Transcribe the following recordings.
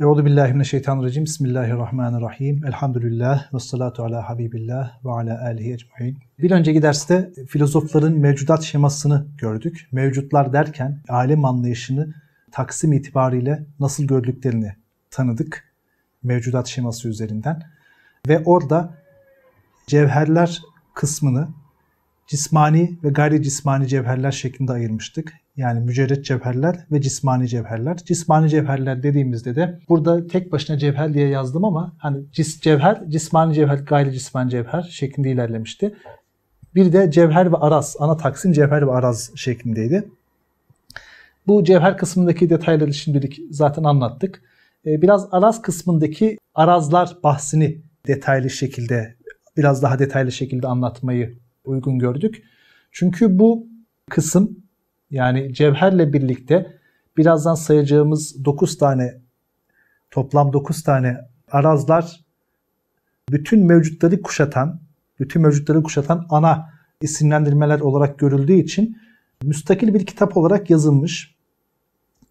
Euzu billahi mineşşeytanirracim. Bismillahirrahmanirrahim. Elhamdülillah ve salatu ala habibillah ve ala alihi ecmaîn. Bir önceki derste filozofların mevcudat şemasını gördük. Mevcutlar derken alem anlayışını taksim itibariyle nasıl gördüklerini tanıdık mevcudat şeması üzerinden. Ve orada cevherler kısmını cismani ve gayri cismani cevherler şeklinde ayırmıştık yani mücerret cevherler ve cismani cevherler. Cismani cevherler dediğimizde de burada tek başına cevher diye yazdım ama hani cis cevher, cismani cevher, gayri cismani cevher şeklinde ilerlemişti. Bir de cevher ve araz, ana taksim cevher ve araz şeklindeydi. Bu cevher kısmındaki detayları şimdilik zaten anlattık. Ee, biraz araz kısmındaki arazlar bahsini detaylı şekilde, biraz daha detaylı şekilde anlatmayı uygun gördük. Çünkü bu kısım yani cevherle birlikte birazdan sayacağımız 9 tane toplam 9 tane arazlar bütün mevcutları kuşatan, bütün mevcutları kuşatan ana isimlendirmeler olarak görüldüğü için müstakil bir kitap olarak yazılmış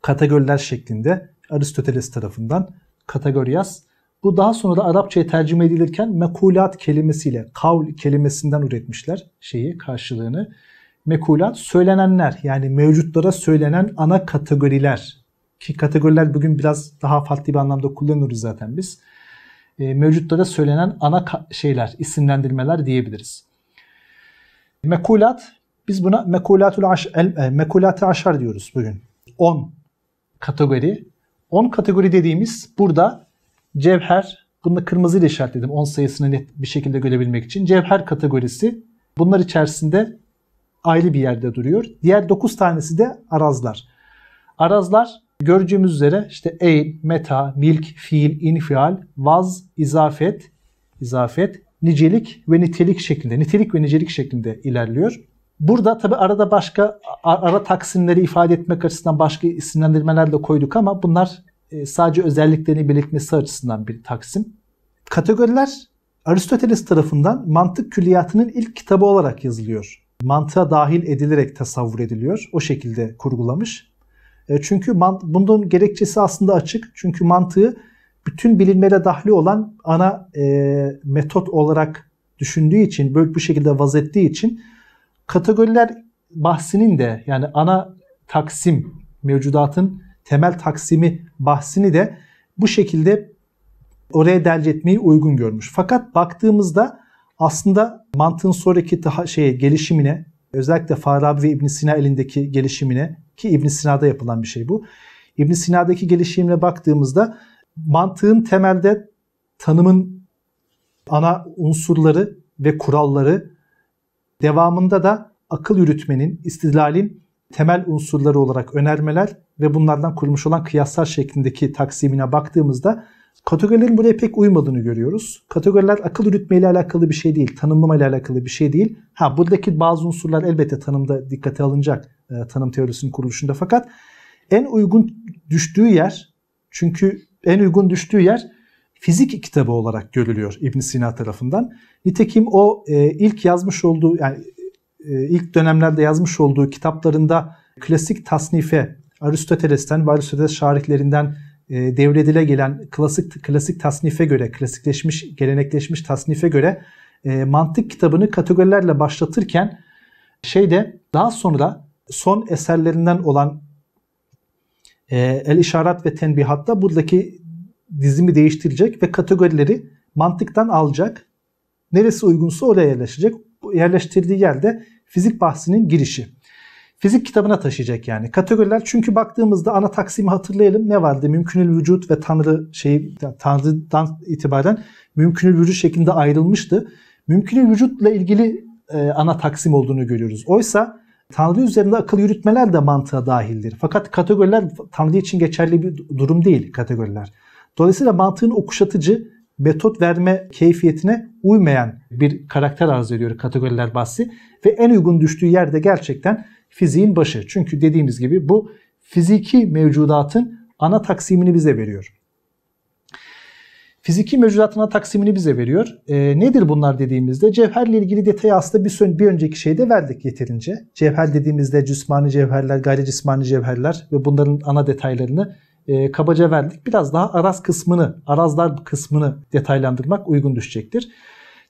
kategoriler şeklinde Aristoteles tarafından kategoriyas. Bu daha sonra da Arapçaya tercüme edilirken mekulat kelimesiyle, kavl kelimesinden üretmişler şeyi, karşılığını mekulat söylenenler yani mevcutlara söylenen ana kategoriler ki kategoriler bugün biraz daha farklı bir anlamda kullanıyoruz zaten biz. E, mevcutlara söylenen ana şeyler, isimlendirmeler diyebiliriz. Mekulat, biz buna mekulatul aş e, mekulatı aşar diyoruz bugün. 10 kategori. 10 kategori dediğimiz burada cevher, bunu kırmızıyla işaretledim 10 sayısını net bir şekilde görebilmek için. Cevher kategorisi bunlar içerisinde ayrı bir yerde duruyor. Diğer 9 tanesi de arazlar. Arazlar göreceğimiz üzere işte eyn, meta, milk, fiil, infial, vaz, izafet, izafet, nicelik ve nitelik şeklinde, nitelik ve nicelik şeklinde ilerliyor. Burada tabi arada başka ara taksimleri ifade etmek açısından başka isimlendirmeler de koyduk ama bunlar e, sadece özelliklerini belirtmesi açısından bir taksim. Kategoriler Aristoteles tarafından mantık külliyatının ilk kitabı olarak yazılıyor mantığa dahil edilerek tasavvur ediliyor. O şekilde kurgulamış. E, çünkü mant- bunun gerekçesi aslında açık. Çünkü mantığı bütün bilinmede dahli olan ana e, metot olarak düşündüğü için, böyle bu şekilde vazettiği için kategoriler bahsinin de yani ana taksim, mevcudatın temel taksimi bahsini de bu şekilde oraya derc etmeyi uygun görmüş. Fakat baktığımızda aslında mantığın sonraki daha şeye gelişimine özellikle Farabi ve İbn Sina elindeki gelişimine ki İbn Sina'da yapılan bir şey bu. İbn Sina'daki gelişimine baktığımızda mantığın temelde tanımın ana unsurları ve kuralları devamında da akıl yürütmenin, istidlalin temel unsurları olarak önermeler ve bunlardan kurulmuş olan kıyaslar şeklindeki taksimine baktığımızda Kategorilerin buraya pek uymadığını görüyoruz. Kategoriler akıl yürütmeyle alakalı bir şey değil, tanımlamayla alakalı bir şey değil. Ha buradaki bazı unsurlar elbette tanımda dikkate alınacak e, tanım teorisinin kuruluşunda fakat en uygun düştüğü yer çünkü en uygun düştüğü yer fizik kitabı olarak görülüyor İbn Sina tarafından. Nitekim o e, ilk yazmış olduğu yani e, ilk dönemlerde yazmış olduğu kitaplarında klasik tasnife Aristoteles'ten Aristoteles şarihlerinden e, devredile gelen klasik klasik tasnife göre, klasikleşmiş, gelenekleşmiş tasnife göre e, mantık kitabını kategorilerle başlatırken şeyde daha sonra son eserlerinden olan e, El İşarat ve Tenbihat'ta buradaki dizimi değiştirecek ve kategorileri mantıktan alacak. Neresi uygunsa oraya yerleşecek. Yerleştirdiği yerde fizik bahsinin girişi fizik kitabına taşıyacak yani. Kategoriler çünkü baktığımızda ana taksimi hatırlayalım. Ne vardı? Mümkünül vücut ve tanrı şeyi tanrıdan itibaren mümkünül vücut şeklinde ayrılmıştı. Mümkünül vücutla ilgili e, ana taksim olduğunu görüyoruz. Oysa Tanrı üzerinde akıl yürütmeler de mantığa dahildir. Fakat kategoriler Tanrı için geçerli bir durum değil kategoriler. Dolayısıyla mantığın okuşatıcı metot verme keyfiyetine uymayan bir karakter arz ediyor kategoriler bahsi ve en uygun düştüğü yerde gerçekten fiziğin başı. Çünkü dediğimiz gibi bu fiziki mevcudatın ana taksimini bize veriyor. Fiziki mevcudatın ana taksimini bize veriyor. E, nedir bunlar dediğimizde? Cevherle ilgili detayı aslında bir, bir önceki şeyde verdik yeterince. Cevher dediğimizde cismani cevherler, gayri cismani cevherler ve bunların ana detaylarını e, kabaca verdik. Biraz daha araz kısmını, arazlar kısmını detaylandırmak uygun düşecektir.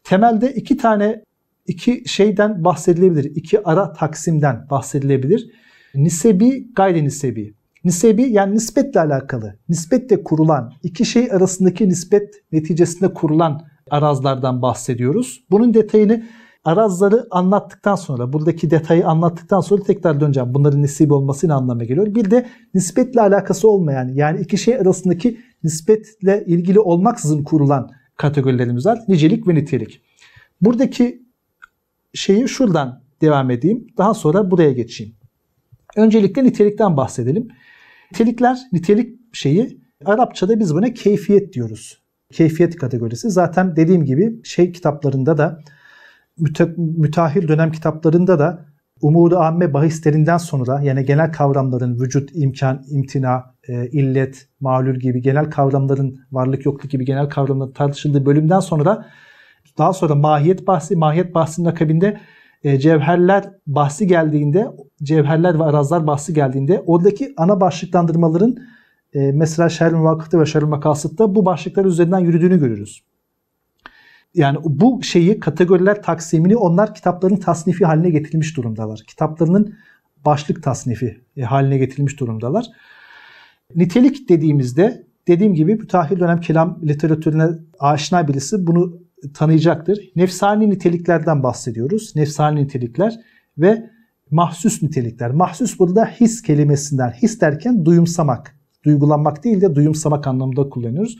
Temelde iki tane iki şeyden bahsedilebilir. İki ara taksimden bahsedilebilir. Nisebi, gayri nisebi. Nisebi yani nispetle alakalı. Nispetle kurulan, iki şey arasındaki nispet neticesinde kurulan arazlardan bahsediyoruz. Bunun detayını arazları anlattıktan sonra, buradaki detayı anlattıktan sonra tekrar döneceğim. Bunların nisip olması ne anlama geliyor? Bir de nispetle alakası olmayan, yani iki şey arasındaki nispetle ilgili olmaksızın kurulan kategorilerimiz var. Nicelik ve nitelik. Buradaki şeyi şuradan devam edeyim. Daha sonra buraya geçeyim. Öncelikle nitelikten bahsedelim. Nitelikler, nitelik şeyi Arapçada biz buna keyfiyet diyoruz. Keyfiyet kategorisi. Zaten dediğim gibi şey kitaplarında da mütahhir dönem kitaplarında da umudu amme bahislerinden sonra yani genel kavramların vücut, imkan, imtina, e, illet, malül gibi genel kavramların varlık yokluk gibi genel kavramların tartışıldığı bölümden sonra da daha sonra mahiyet bahsi, mahiyet bahsinin akabinde e, cevherler bahsi geldiğinde, cevherler ve arazlar bahsi geldiğinde oradaki ana başlıklandırmaların e, mesela Şerl-i Vakıf'ta ve Şerl-i Makasıt'ta bu başlıklar üzerinden yürüdüğünü görürüz. Yani bu şeyi kategoriler taksimini onlar kitapların tasnifi haline getirilmiş durumdalar. Kitaplarının başlık tasnifi e, haline getirilmiş durumdalar. Nitelik dediğimizde dediğim gibi bu müteahhir dönem kelam literatürüne aşina birisi bunu tanıyacaktır. Nefsani niteliklerden bahsediyoruz. Nefsani nitelikler ve mahsus nitelikler. Mahsus burada his kelimesinden. His derken duyumsamak. Duygulanmak değil de duyumsamak anlamında kullanıyoruz.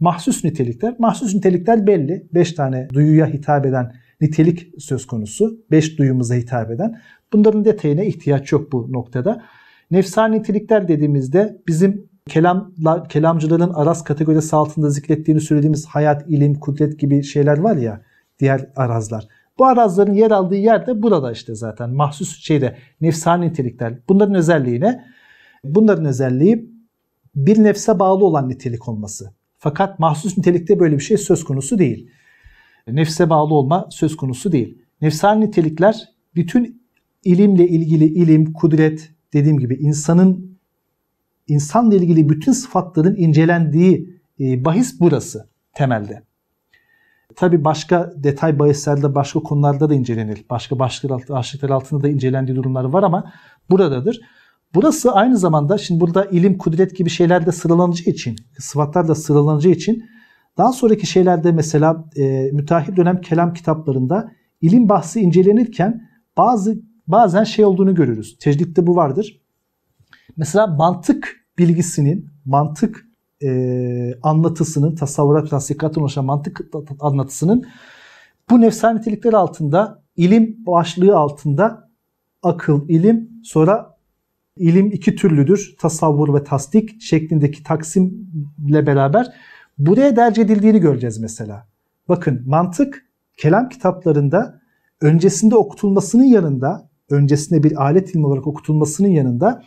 Mahsus nitelikler. Mahsus nitelikler belli. Beş tane duyuya hitap eden nitelik söz konusu. Beş duyumuza hitap eden. Bunların detayına ihtiyaç yok bu noktada. Nefsani nitelikler dediğimizde bizim kelam, kelamcıların araz kategorisi altında zikrettiğini söylediğimiz hayat, ilim, kudret gibi şeyler var ya diğer arazlar. Bu arazların yer aldığı yer de burada işte zaten mahsus şeyde nefsani nitelikler. Bunların özelliği ne? Bunların özelliği bir nefse bağlı olan nitelik olması. Fakat mahsus nitelikte böyle bir şey söz konusu değil. Nefse bağlı olma söz konusu değil. Nefsani nitelikler bütün ilimle ilgili ilim, kudret, dediğim gibi insanın insanla ilgili bütün sıfatların incelendiği e, bahis burası temelde. Tabi başka detay bahislerde başka konularda da incelenir. Başka başlıklar altında da incelendiği durumlar var ama buradadır. Burası aynı zamanda şimdi burada ilim, kudret gibi şeyler de sıralanacağı için, sıfatlar da sıralanacağı için daha sonraki şeylerde mesela e, müteahhit dönem kelam kitaplarında ilim bahsi incelenirken bazı bazen şey olduğunu görürüz. Tecditte bu vardır. Mesela mantık bilgisinin, mantık e, anlatısının, tasavvurat, tasdikatın oluşan mantık anlatısının bu nefsani nitelikler altında, ilim başlığı altında akıl, ilim, sonra ilim iki türlüdür. Tasavvur ve tasdik şeklindeki taksimle beraber buraya derc edildiğini göreceğiz mesela. Bakın mantık kelam kitaplarında öncesinde okutulmasının yanında, öncesinde bir alet ilmi olarak okutulmasının yanında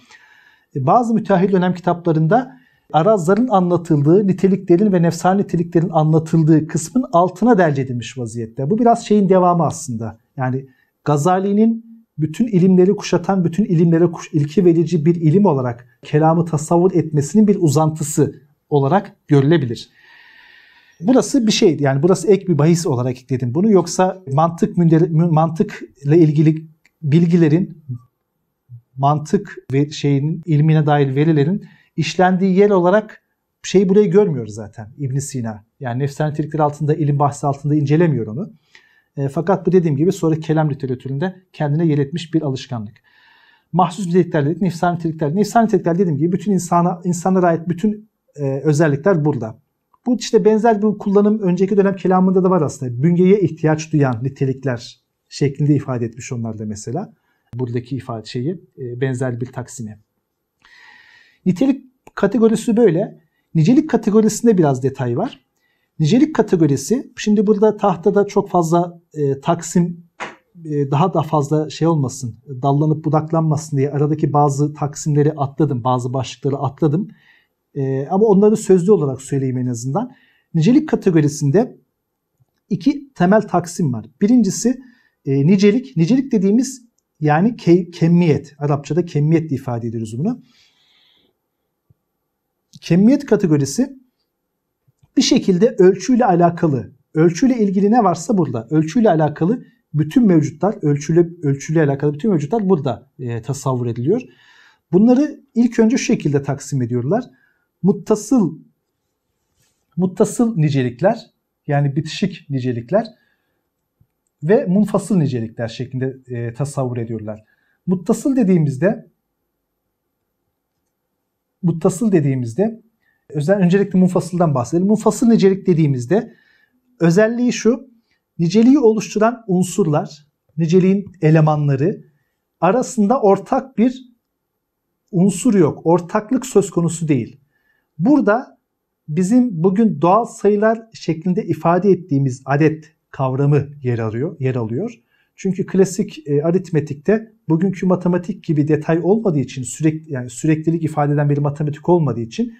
bazı müteahhit dönem kitaplarında arazların anlatıldığı, niteliklerin ve nefsani niteliklerin anlatıldığı kısmın altına derc edilmiş vaziyette. Bu biraz şeyin devamı aslında. Yani Gazali'nin bütün ilimleri kuşatan, bütün ilimlere ilki verici bir ilim olarak kelamı tasavvur etmesinin bir uzantısı olarak görülebilir. Burası bir şey yani burası ek bir bahis olarak ekledim bunu. Yoksa mantık mantıkla ilgili bilgilerin mantık ve şeyin ilmine dair verilerin işlendiği yer olarak şeyi burayı görmüyoruz zaten İbn Sina. Yani nefsel nitelikler altında, ilim bahsi altında incelemiyor onu. E, fakat bu dediğim gibi sonra kelam literatüründe kendine yer etmiş bir alışkanlık. Mahsus nitelikler dedik, nefsani nitelikler. Nefsani nitelikler dediğim gibi bütün insana, insanlara ait bütün e, özellikler burada. Bu işte benzer bir kullanım önceki dönem kelamında da var aslında. Bünyeye ihtiyaç duyan nitelikler şeklinde ifade etmiş onlar da mesela buradaki ifade şeyi e, benzer bir taksimi. Nitelik kategorisi böyle. Nicelik kategorisinde biraz detay var. Nicelik kategorisi şimdi burada tahtada çok fazla e, taksim e, daha da fazla şey olmasın dallanıp budaklanmasın diye aradaki bazı taksimleri atladım bazı başlıkları atladım e, ama onları sözlü olarak söyleyeyim en azından. Nicelik kategorisinde iki temel taksim var. Birincisi e, nicelik. Nicelik dediğimiz yani ke, kemiyet. Arapçada kemiyet de ifade ediyoruz bunu. Kemiyet kategorisi bir şekilde ölçüyle alakalı. Ölçüyle ilgili ne varsa burada. Ölçüyle alakalı bütün mevcutlar, ölçüyle, ölçüyle alakalı bütün mevcutlar burada e, tasavvur ediliyor. Bunları ilk önce şu şekilde taksim ediyorlar. Muttasıl muttasıl nicelikler yani bitişik nicelikler ve munfasıl nicelikler şeklinde e, tasavvur ediyorlar. Muttasıl dediğimizde muttasıl dediğimizde özel öncelikle munfasıldan bahsedelim. Munfasıl nicelik dediğimizde özelliği şu. Niceliği oluşturan unsurlar, niceliğin elemanları arasında ortak bir unsur yok. Ortaklık söz konusu değil. Burada bizim bugün doğal sayılar şeklinde ifade ettiğimiz adet kavramı yer alıyor, yer alıyor. Çünkü klasik e, aritmetikte bugünkü matematik gibi detay olmadığı için sürekli yani süreklilik ifade eden bir matematik olmadığı için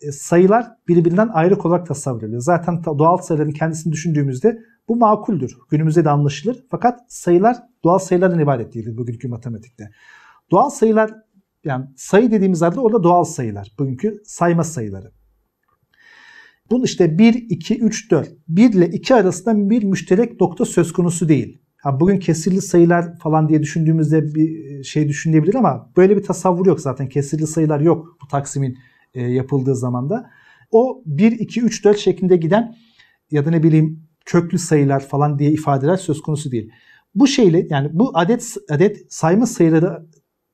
e, sayılar birbirinden ayrı olarak tasavvur ediliyor. Zaten doğal sayıların kendisini düşündüğümüzde bu makuldür. Günümüzde de anlaşılır. Fakat sayılar doğal sayıların ibaret değildir bugünkü matematikte. Doğal sayılar yani sayı dediğimiz halde orada doğal sayılar. Bugünkü sayma sayıları. Bunu işte 1, 2, 3, 4. 1 ile 2 arasında bir müşterek nokta söz konusu değil. Ha, bugün kesirli sayılar falan diye düşündüğümüzde bir e, şey düşünebilir ama böyle bir tasavvur yok zaten. Kesirli sayılar yok bu taksimin e, yapıldığı zamanda. O 1, 2, 3, 4 şeklinde giden ya da ne bileyim köklü sayılar falan diye ifadeler söz konusu değil. Bu şeyle yani bu adet adet sayma sayıları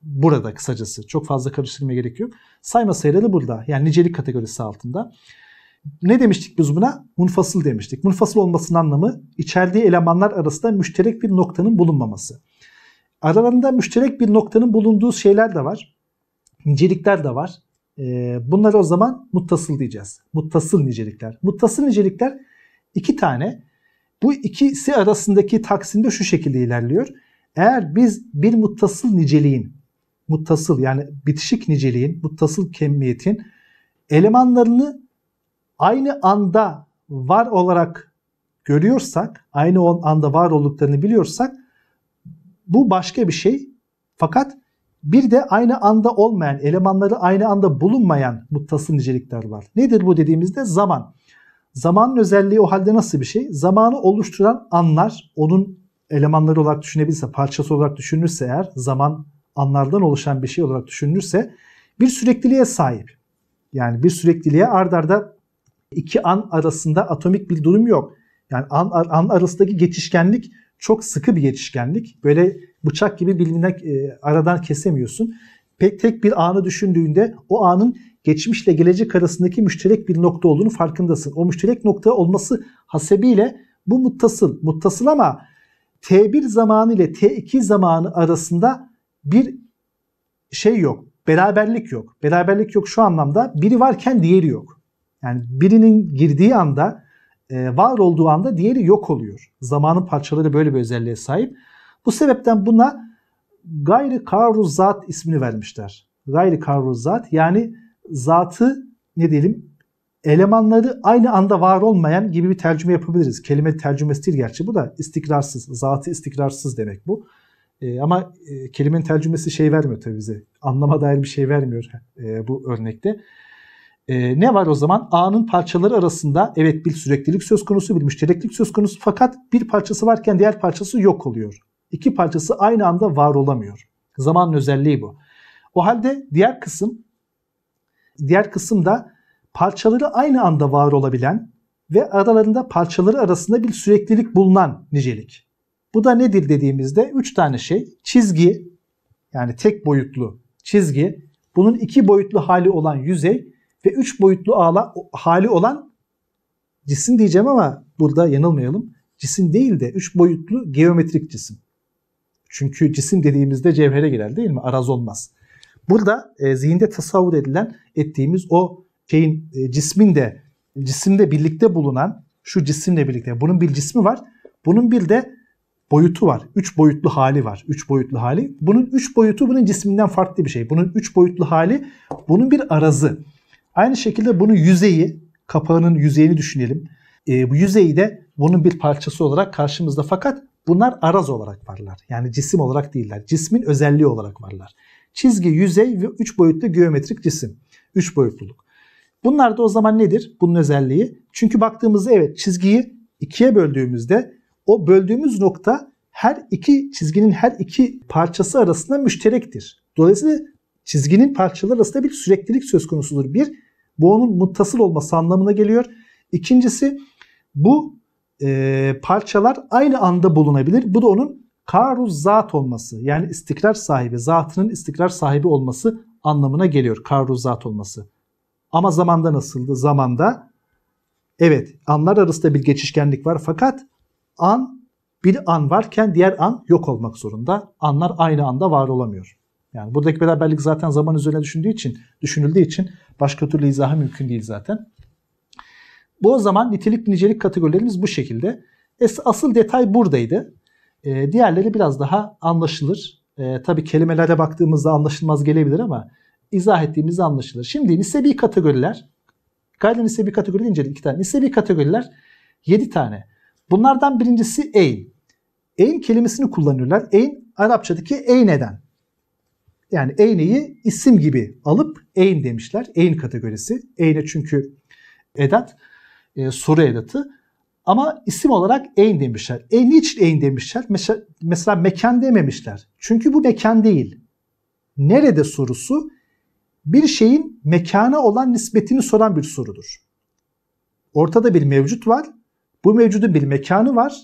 burada kısacası. Çok fazla karıştırmaya gerek yok. Sayma sayıları burada. Yani nicelik kategorisi altında ne demiştik biz buna? Munfasıl demiştik. Munfasıl olmasının anlamı içerdiği elemanlar arasında müşterek bir noktanın bulunmaması. Aralarında müşterek bir noktanın bulunduğu şeyler de var. Nicelikler de var. Ee, bunları o zaman muttasıl diyeceğiz. Muttasıl nicelikler. Muttasıl nicelikler iki tane. Bu ikisi arasındaki taksimde şu şekilde ilerliyor. Eğer biz bir muttasıl niceliğin, muttasıl yani bitişik niceliğin, muttasıl kemiyetin elemanlarını aynı anda var olarak görüyorsak, aynı anda var olduklarını biliyorsak bu başka bir şey. Fakat bir de aynı anda olmayan, elemanları aynı anda bulunmayan muttasıl nicelikler var. Nedir bu dediğimizde? Zaman. Zamanın özelliği o halde nasıl bir şey? Zamanı oluşturan anlar, onun elemanları olarak düşünebilirse, parçası olarak düşünürse eğer, zaman anlardan oluşan bir şey olarak düşünürse bir sürekliliğe sahip. Yani bir sürekliliğe ardarda. arda iki an arasında atomik bir durum yok. Yani an, an arasındaki geçişkenlik çok sıkı bir geçişkenlik. Böyle bıçak gibi birbirine e, aradan kesemiyorsun. Pek tek bir anı düşündüğünde o anın geçmişle gelecek arasındaki müşterek bir nokta olduğunu farkındasın. O müşterek nokta olması hasebiyle bu muttasıl. Muttasıl ama T1 zamanı ile T2 zamanı arasında bir şey yok. Beraberlik yok. Beraberlik yok şu anlamda biri varken diğeri yok. Yani birinin girdiği anda, e, var olduğu anda diğeri yok oluyor. Zamanın parçaları böyle bir özelliğe sahip. Bu sebepten buna gayri karruzat ismini vermişler. Gayri karruzat yani zatı ne diyelim elemanları aynı anda var olmayan gibi bir tercüme yapabiliriz. Kelime tercümesi değil gerçi bu da istikrarsız. Zatı istikrarsız demek bu. E, ama e, kelimenin tercümesi şey vermiyor tabii bize. Anlama dair bir şey vermiyor e, bu örnekte. E, ne var o zaman? A'nın parçaları arasında evet bir süreklilik söz konusu, bir müştereklik söz konusu fakat bir parçası varken diğer parçası yok oluyor. İki parçası aynı anda var olamıyor. Zamanın özelliği bu. O halde diğer kısım diğer kısımda parçaları aynı anda var olabilen ve aralarında parçaları arasında bir süreklilik bulunan nicelik. Bu da nedir dediğimizde üç tane şey. Çizgi yani tek boyutlu çizgi, bunun iki boyutlu hali olan yüzey ve üç boyutlu ağla, hali olan cisim diyeceğim ama burada yanılmayalım. Cisim değil de üç boyutlu geometrik cisim. Çünkü cisim dediğimizde cevhere girer değil mi? Araz olmaz. Burada e, zihinde tasavvur edilen ettiğimiz o şeyin e, cismin de cisimde birlikte bulunan şu cisimle birlikte bunun bir cismi var. Bunun bir de boyutu var. Üç boyutlu hali var. Üç boyutlu hali. Bunun üç boyutu bunun cisminden farklı bir şey. Bunun üç boyutlu hali bunun bir arazı. Aynı şekilde bunun yüzeyi, kapağının yüzeyini düşünelim. E, bu yüzeyi de bunun bir parçası olarak karşımızda fakat bunlar araz olarak varlar. Yani cisim olarak değiller. Cismin özelliği olarak varlar. Çizgi, yüzey ve 3 boyutlu geometrik cisim. Üç boyutluluk. Bunlar da o zaman nedir? Bunun özelliği. Çünkü baktığımızda evet çizgiyi ikiye böldüğümüzde o böldüğümüz nokta her iki çizginin her iki parçası arasında müşterektir. Dolayısıyla çizginin parçaları arasında bir süreklilik söz konusudur. Bir, bu onun muttasıl olması anlamına geliyor. İkincisi bu e, parçalar aynı anda bulunabilir. Bu da onun karu zat olması yani istikrar sahibi, zatının istikrar sahibi olması anlamına geliyor. Karu zat olması. Ama zamanda nasıldı? Zamanda evet anlar arasında bir geçişkenlik var fakat an bir an varken diğer an yok olmak zorunda. Anlar aynı anda var olamıyor. Yani buradaki beraberlik zaten zaman üzerine düşündüğü için, düşünüldüğü için başka türlü izahı mümkün değil zaten. Bu o zaman nitelik nicelik kategorilerimiz bu şekilde. Es, asıl detay buradaydı. E, diğerleri biraz daha anlaşılır. E, tabii kelimelere baktığımızda anlaşılmaz gelebilir ama izah ettiğimizde anlaşılır. Şimdi nisebi kategoriler, gayri nisebi kategori deyince iki tane. Nisebi kategoriler 7 tane. Bunlardan birincisi eyn. Eyn kelimesini kullanıyorlar. Eyn Arapçadaki eyne'den. Yani eyneyi isim gibi alıp eyn demişler. Eyn kategorisi. Eyne çünkü edat, e, soru edatı. Ama isim olarak eyn demişler. E niçin eyn demişler? Mesela, mesela mekan dememişler. Çünkü bu mekan değil. Nerede sorusu bir şeyin mekana olan nispetini soran bir sorudur. Ortada bir mevcut var. Bu mevcudun bir mekanı var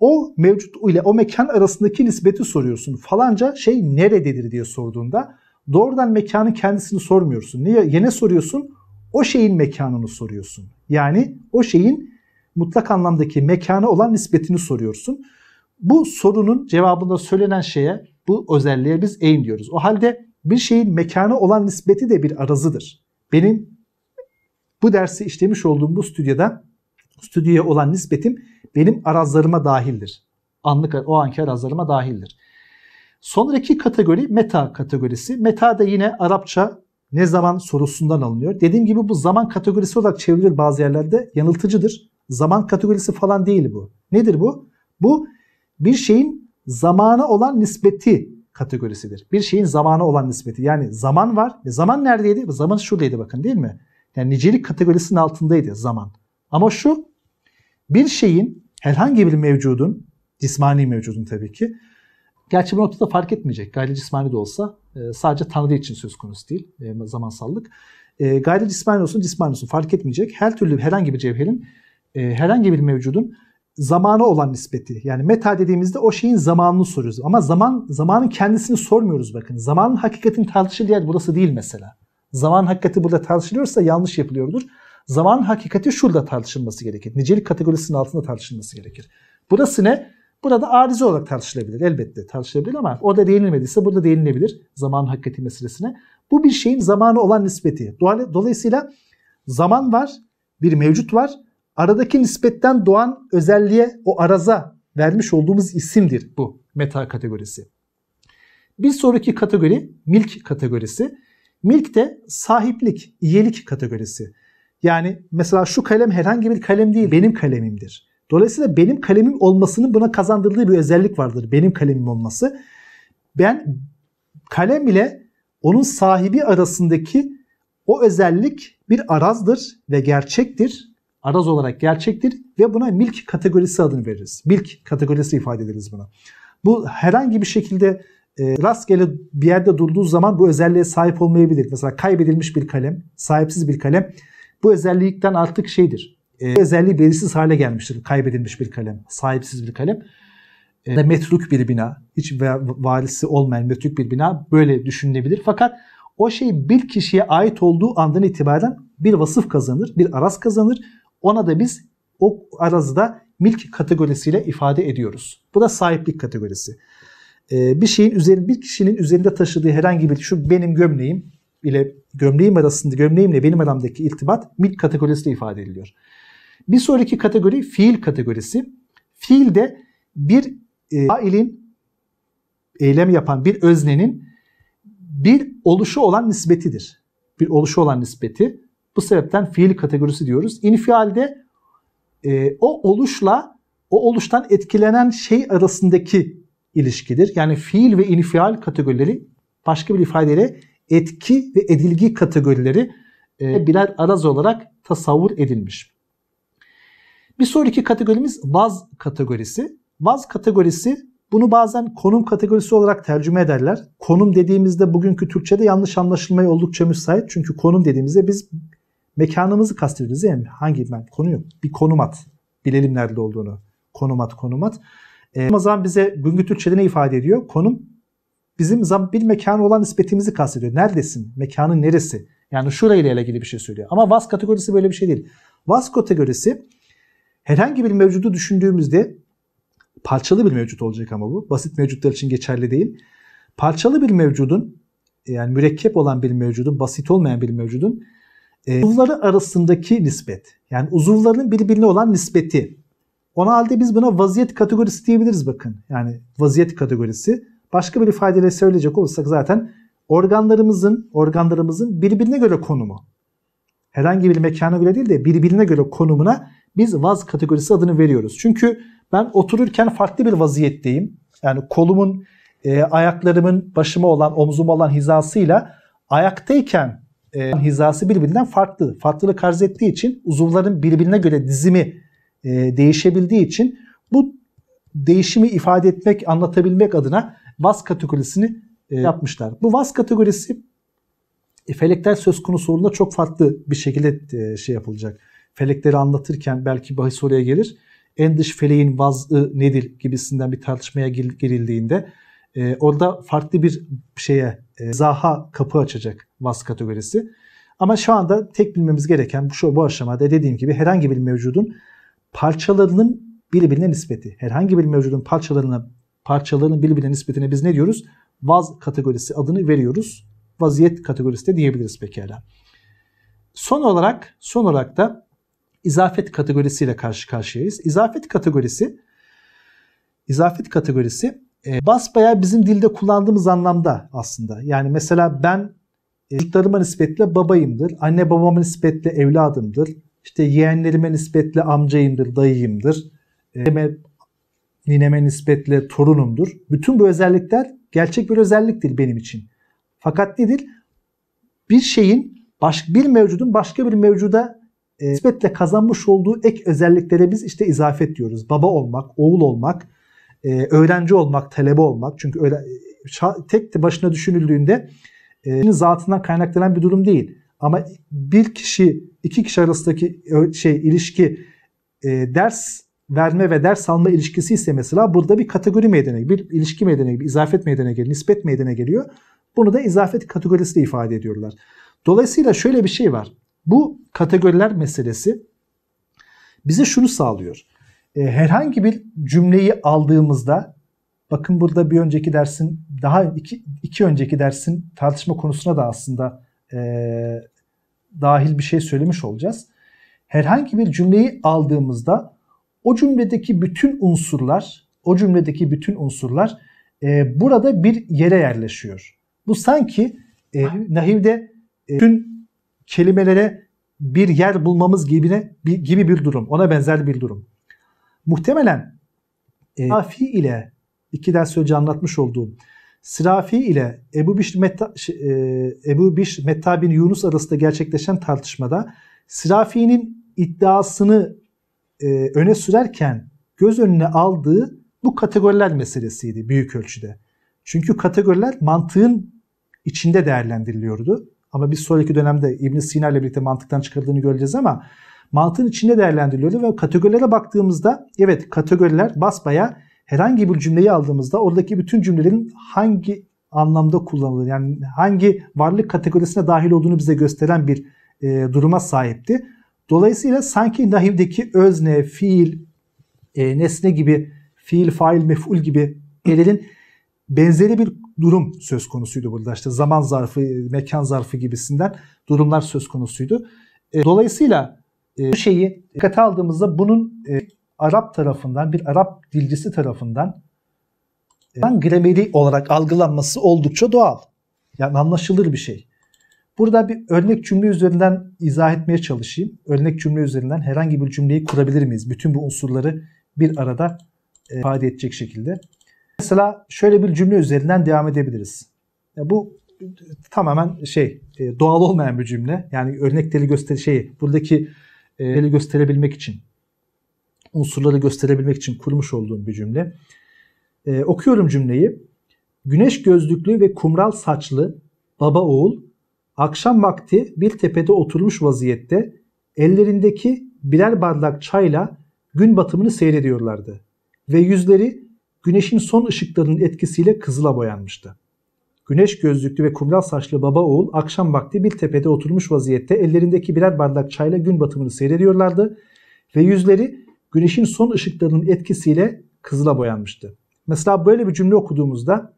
o mevcut ile o mekan arasındaki nispeti soruyorsun. Falanca şey nerededir diye sorduğunda doğrudan mekanın kendisini sormuyorsun. Niye? Yine soruyorsun. O şeyin mekanını soruyorsun. Yani o şeyin mutlak anlamdaki mekana olan nispetini soruyorsun. Bu sorunun cevabında söylenen şeye, bu özelliğe biz aim diyoruz. O halde bir şeyin mekana olan nispeti de bir arazıdır. Benim bu dersi işlemiş olduğum bu stüdyoda stüdyoya olan nispetim benim arazlarıma dahildir. Anlık o anki arazlarıma dahildir. Sonraki kategori meta kategorisi. Meta da yine Arapça ne zaman sorusundan alınıyor. Dediğim gibi bu zaman kategorisi olarak çevrilir bazı yerlerde yanıltıcıdır. Zaman kategorisi falan değil bu. Nedir bu? Bu bir şeyin zamana olan nispeti kategorisidir. Bir şeyin zamana olan nispeti. Yani zaman var. E zaman neredeydi? Zaman şuradaydı bakın değil mi? Yani nicelik kategorisinin altındaydı zaman. Ama şu bir şeyin herhangi bir mevcudun cismani mevcudun tabii ki Gerçi bu noktada fark etmeyecek. Gayri cismani de olsa e, sadece Tanrı için söz konusu değil e, zamansallık. E, gayri cismani olsun cismani olsun fark etmeyecek. Her türlü herhangi bir cevherin herhangi bir mevcudun zamanı olan nispeti. Yani meta dediğimizde o şeyin zamanını soruyoruz. Ama zaman zamanın kendisini sormuyoruz bakın. Zamanın hakikatin tartışıldığı yer burası değil mesela. Zaman hakikati burada tartışılıyorsa yanlış yapılıyordur. Zaman hakikati şurada tartışılması gerekir. Nicelik kategorisinin altında tartışılması gerekir. Burası ne? Burada arize olarak tartışılabilir. Elbette tartışılabilir ama orada değinilmediyse burada değinilebilir. Zaman hakikati meselesine. Bu bir şeyin zamanı olan nispeti. Dolayısıyla zaman var, bir mevcut var. Aradaki nispetten doğan özelliğe, o araza vermiş olduğumuz isimdir bu meta kategorisi. Bir sonraki kategori milk kategorisi. Milk de sahiplik, iyilik kategorisi. Yani mesela şu kalem herhangi bir kalem değil benim kalemimdir. Dolayısıyla benim kalemim olmasının buna kazandırdığı bir özellik vardır. Benim kalemim olması. Ben kalem ile onun sahibi arasındaki o özellik bir arazdır ve gerçektir. Araz olarak gerçektir ve buna milk kategorisi adını veririz. Milk kategorisi ifade ederiz buna. Bu herhangi bir şekilde e, rastgele bir yerde durduğu zaman bu özelliğe sahip olmayabilir. Mesela kaybedilmiş bir kalem, sahipsiz bir kalem bu özellikten artık şeydir. E, özelliği belirsiz hale gelmiştir. Kaybedilmiş bir kalem, sahipsiz bir kalem. E, metruk bir bina, hiç varisi olmayan metruk bir bina böyle düşünülebilir. Fakat o şey bir kişiye ait olduğu andan itibaren bir vasıf kazanır, bir araz kazanır. Ona da biz o arazı da milk kategorisiyle ifade ediyoruz. Bu da sahiplik kategorisi. Ee, bir şeyin üzerinde, bir kişinin üzerinde taşıdığı herhangi bir şu benim gömleğim ile gömleğim arasında gömleğimle benim aramdaki irtibat mil kategorisinde ifade ediliyor. Bir sonraki kategori fiil kategorisi. Fiil de bir e, failin eylem yapan bir öznenin bir oluşu olan nispetidir. Bir oluşu olan nispeti. Bu sebepten fiil kategorisi diyoruz. İnfialde e, o oluşla o oluştan etkilenen şey arasındaki ilişkidir. Yani fiil ve infial kategorileri başka bir ifadeyle etki ve edilgi kategorileri e, birer araz olarak tasavvur edilmiş. Bir sonraki kategorimiz vaz kategorisi. Vaz kategorisi bunu bazen konum kategorisi olarak tercüme ederler. Konum dediğimizde bugünkü Türkçe'de yanlış anlaşılmaya oldukça müsait. Çünkü konum dediğimizde biz mekanımızı kastediyoruz değil mi? Hangi ben konu yok. Bir konum at. Bilelim nerede olduğunu. Konum at, konum at. E, Ramazan bize bugünkü Türkçe'de ne ifade ediyor? Konum bizim bir mekanı olan nispetimizi kastediyor. Neredesin? Mekanın neresi? Yani şurayla ilgili bir şey söylüyor. Ama vas kategorisi böyle bir şey değil. Vas kategorisi herhangi bir mevcudu düşündüğümüzde parçalı bir mevcut olacak ama bu. Basit mevcutlar için geçerli değil. Parçalı bir mevcudun yani mürekkep olan bir mevcudun, basit olmayan bir mevcudun e, uzuvları arasındaki nispet. Yani uzuvların birbirine olan nispeti. Ona halde biz buna vaziyet kategorisi diyebiliriz bakın. Yani vaziyet kategorisi Başka bir ifadeyle söyleyecek olursak zaten organlarımızın organlarımızın birbirine göre konumu. Herhangi bir mekana göre değil de birbirine göre konumuna biz vaz kategorisi adını veriyoruz. Çünkü ben otururken farklı bir vaziyetteyim. Yani kolumun, e, ayaklarımın başıma olan, omzuma olan hizasıyla ayaktayken e, hizası birbirinden farklı. Farklılık arz ettiği için uzuvların birbirine göre dizimi e, değişebildiği için bu değişimi ifade etmek, anlatabilmek adına vaz kategorisini e, yapmışlar. Bu vaz kategorisi e, felekler söz konusu olduğunda çok farklı bir şekilde e, şey yapılacak. Felekleri anlatırken belki bahis oraya gelir. En dış feleğin vazı nedir gibisinden bir tartışmaya girildiğinde e, orada farklı bir şeye e, zaha kapı açacak vaz kategorisi. Ama şu anda tek bilmemiz gereken bu, şu, bu aşamada dediğim gibi herhangi bir mevcudun parçalarının birbirine nispeti. Herhangi bir mevcudun parçalarına parçalarının birbirine nispetine biz ne diyoruz? Vaz kategorisi adını veriyoruz. Vaziyet kategorisi de diyebiliriz pekala. Son olarak, son olarak da izafet kategorisiyle karşı karşıyayız. İzafet kategorisi izafet kategorisi e, basbaya bizim dilde kullandığımız anlamda aslında. Yani mesela ben e, nispetle babayımdır, anne babama nispetle evladımdır, işte yeğenlerime nispetle amcayımdır, dayıyımdır, e, nineme nispetle torunumdur. Bütün bu özellikler gerçek bir özelliktir benim için. Fakat nedir? Bir şeyin, baş, bir mevcudun başka bir mevcuda e, nispetle kazanmış olduğu ek özelliklere biz işte izafet diyoruz. Baba olmak, oğul olmak, e, öğrenci olmak, talebe olmak. Çünkü öyle e, tek başına düşünüldüğünde e, zatından kaynaklanan bir durum değil. Ama bir kişi, iki kişi arasındaki şey ilişki e, ders verme ve ders alma ilişkisi ise mesela burada bir kategori meydana bir ilişki meydana bir izafet meydana geliyor, nispet meydana geliyor. Bunu da izafet kategorisiyle ifade ediyorlar. Dolayısıyla şöyle bir şey var. Bu kategoriler meselesi bize şunu sağlıyor. Ee, herhangi bir cümleyi aldığımızda bakın burada bir önceki dersin daha iki, iki önceki dersin tartışma konusuna da aslında e, dahil bir şey söylemiş olacağız. Herhangi bir cümleyi aldığımızda o cümledeki bütün unsurlar, o cümledeki bütün unsurlar e, burada bir yere yerleşiyor. Bu sanki e, nahivde e, tüm kelimelere bir yer bulmamız gibi, gibi bir durum. Ona benzer bir durum. Muhtemelen e, Afi ile iki ders önce anlatmış olduğum Sirafi ile Ebu Bişr, Metta, şey, e, Ebu Bişr Metta bin Yunus arasında gerçekleşen tartışmada Sirafi'nin iddiasını e, öne sürerken göz önüne aldığı bu kategoriler meselesiydi büyük ölçüde. Çünkü kategoriler mantığın içinde değerlendiriliyordu. Ama biz sonraki dönemde İbn Sina ile birlikte mantıktan çıkarıldığını göreceğiz ama mantığın içinde değerlendiriliyordu ve kategorilere baktığımızda evet kategoriler basbaya herhangi bir cümleyi aldığımızda oradaki bütün cümlelerin hangi anlamda kullanılır yani hangi varlık kategorisine dahil olduğunu bize gösteren bir e, duruma sahipti. Dolayısıyla sanki nahivdeki özne, fiil, e, nesne gibi, fiil, fail, mef'ul gibi elin benzeri bir durum söz konusuydu burada. İşte zaman zarfı, mekan zarfı gibisinden durumlar söz konusuydu. E, dolayısıyla e, bu şeyi dikkate aldığımızda bunun e, Arap tarafından, bir Arap dilcisi tarafından e, grameri olarak algılanması oldukça doğal. Yani anlaşılır bir şey. Burada bir örnek cümle üzerinden izah etmeye çalışayım. Örnek cümle üzerinden herhangi bir cümleyi kurabilir miyiz? Bütün bu unsurları bir arada e, ifade edecek şekilde. Mesela şöyle bir cümle üzerinden devam edebiliriz. bu e, tamamen şey e, doğal olmayan bir cümle. Yani örnekleri göster şeyi buradaki e, gösterebilmek için unsurları gösterebilmek için kurmuş olduğum bir cümle. E, okuyorum cümleyi. Güneş gözlüklü ve kumral saçlı baba oğul Akşam vakti bir tepede oturmuş vaziyette ellerindeki birer bardak çayla gün batımını seyrediyorlardı ve yüzleri güneşin son ışıklarının etkisiyle kızıla boyanmıştı. Güneş gözlüklü ve kumral saçlı baba oğul akşam vakti bir tepede oturmuş vaziyette ellerindeki birer bardak çayla gün batımını seyrediyorlardı ve yüzleri güneşin son ışıklarının etkisiyle kızıla boyanmıştı. Mesela böyle bir cümle okuduğumuzda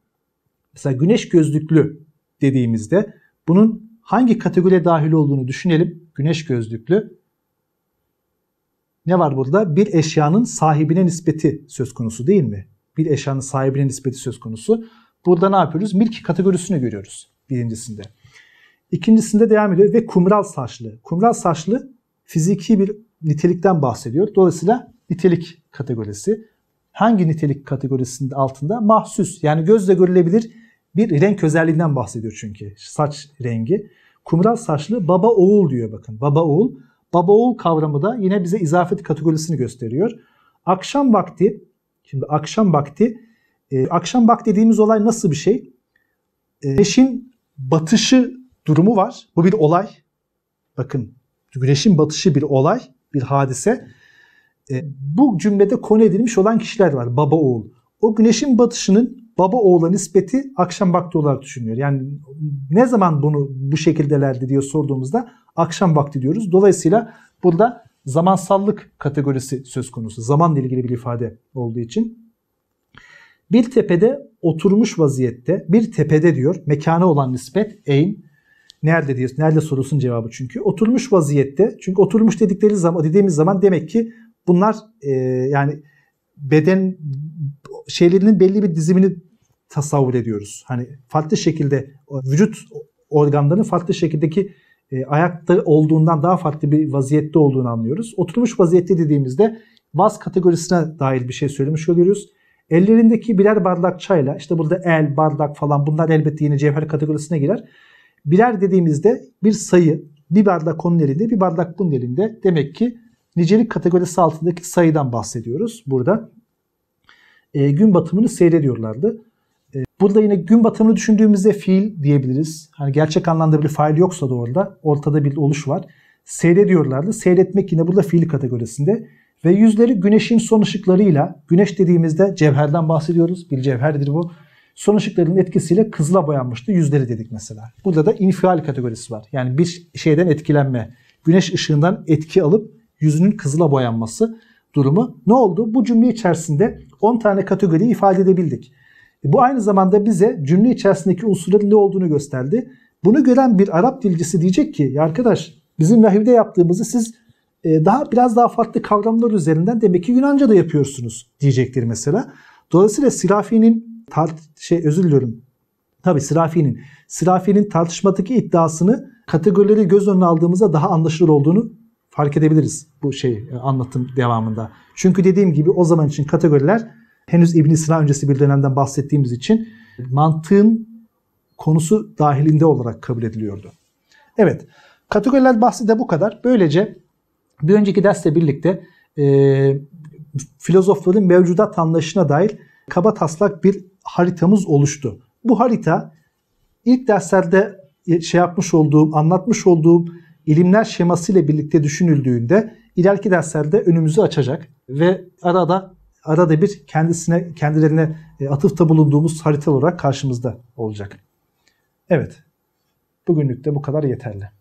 mesela güneş gözlüklü dediğimizde bunun hangi kategoriye dahil olduğunu düşünelim. Güneş gözlüklü. Ne var burada? Bir eşyanın sahibine nispeti söz konusu değil mi? Bir eşyanın sahibine nispeti söz konusu. Burada ne yapıyoruz? Milki kategorisini görüyoruz birincisinde. İkincisinde devam ediyor ve kumral saçlı. Kumral saçlı fiziki bir nitelikten bahsediyor. Dolayısıyla nitelik kategorisi. Hangi nitelik kategorisinde altında? Mahsus yani gözle görülebilir bir renk özelliğinden bahsediyor çünkü saç rengi. Kumral saçlı baba oğul diyor bakın. Baba oğul. Baba oğul kavramı da yine bize izafet kategorisini gösteriyor. Akşam vakti, şimdi akşam vakti, e, akşam vakti dediğimiz olay nasıl bir şey? E, güneşin batışı durumu var. Bu bir olay. Bakın güneşin batışı bir olay, bir hadise. E, bu cümlede konu edilmiş olan kişiler var. Baba oğul. O güneşin batışının baba oğula nispeti akşam vakti olarak düşünüyor. Yani ne zaman bunu bu şekildelerdi diye sorduğumuzda akşam vakti diyoruz. Dolayısıyla burada zamansallık kategorisi söz konusu. Zamanla ilgili bir ifade olduğu için. Bir tepede oturmuş vaziyette, bir tepede diyor, mekana olan nispet, aim, nerede diyoruz, nerede sorusun cevabı çünkü. Oturmuş vaziyette, çünkü oturmuş dedikleri zaman, dediğimiz zaman demek ki bunlar e, yani beden şeylerinin belli bir dizimini tasavvur ediyoruz. Hani farklı şekilde vücut organların farklı şekildeki e, ayakta olduğundan daha farklı bir vaziyette olduğunu anlıyoruz. Oturmuş vaziyette dediğimizde vaz kategorisine dair bir şey söylemiş oluyoruz. Ellerindeki birer bardak çayla işte burada el, bardak falan bunlar elbette yine cevher kategorisine girer. Birer dediğimizde bir sayı bir bardak onun elinde bir bardak bunun elinde demek ki nicelik kategorisi altındaki sayıdan bahsediyoruz burada e, gün batımını seyrediyorlardı. E, burada yine gün batımını düşündüğümüzde fiil diyebiliriz. Hani gerçek anlamda bir fail yoksa da orada ortada bir oluş var. Seyrediyorlardı. Seyretmek yine burada fiil kategorisinde. Ve yüzleri güneşin son ışıklarıyla, güneş dediğimizde cevherden bahsediyoruz. Bir cevherdir bu. Son ışıkların etkisiyle kızla boyanmıştı yüzleri dedik mesela. Burada da infial kategorisi var. Yani bir şeyden etkilenme. Güneş ışığından etki alıp yüzünün kızıla boyanması durumu. Ne oldu? Bu cümle içerisinde 10 tane kategori ifade edebildik. E, bu aynı zamanda bize cümle içerisindeki unsurların ne olduğunu gösterdi. Bunu gören bir Arap dilcisi diyecek ki ya arkadaş bizim Nahiv'de yaptığımızı siz e, daha biraz daha farklı kavramlar üzerinden demek ki da yapıyorsunuz diyecektir mesela. Dolayısıyla Sirafi'nin şey özür diliyorum. Tabii Sirafi'nin Sirafi'nin tartışmadaki iddiasını kategorileri göz önüne aldığımızda daha anlaşılır olduğunu fark edebiliriz bu şey e, anlatım devamında. Çünkü dediğim gibi o zaman için kategoriler henüz İbn Sina öncesi bir dönemden bahsettiğimiz için mantığın konusu dahilinde olarak kabul ediliyordu. Evet, kategoriler bahsi de bu kadar. Böylece bir önceki dersle birlikte e, filozofların mevcudat anlayışına dair kaba taslak bir haritamız oluştu. Bu harita ilk derslerde e, şey yapmış olduğum, anlatmış olduğum ilimler şeması ile birlikte düşünüldüğünde ileriki derslerde önümüzü açacak ve arada arada bir kendisine kendilerine e, atıfta bulunduğumuz harita olarak karşımızda olacak. Evet. Bugünlük de bu kadar yeterli.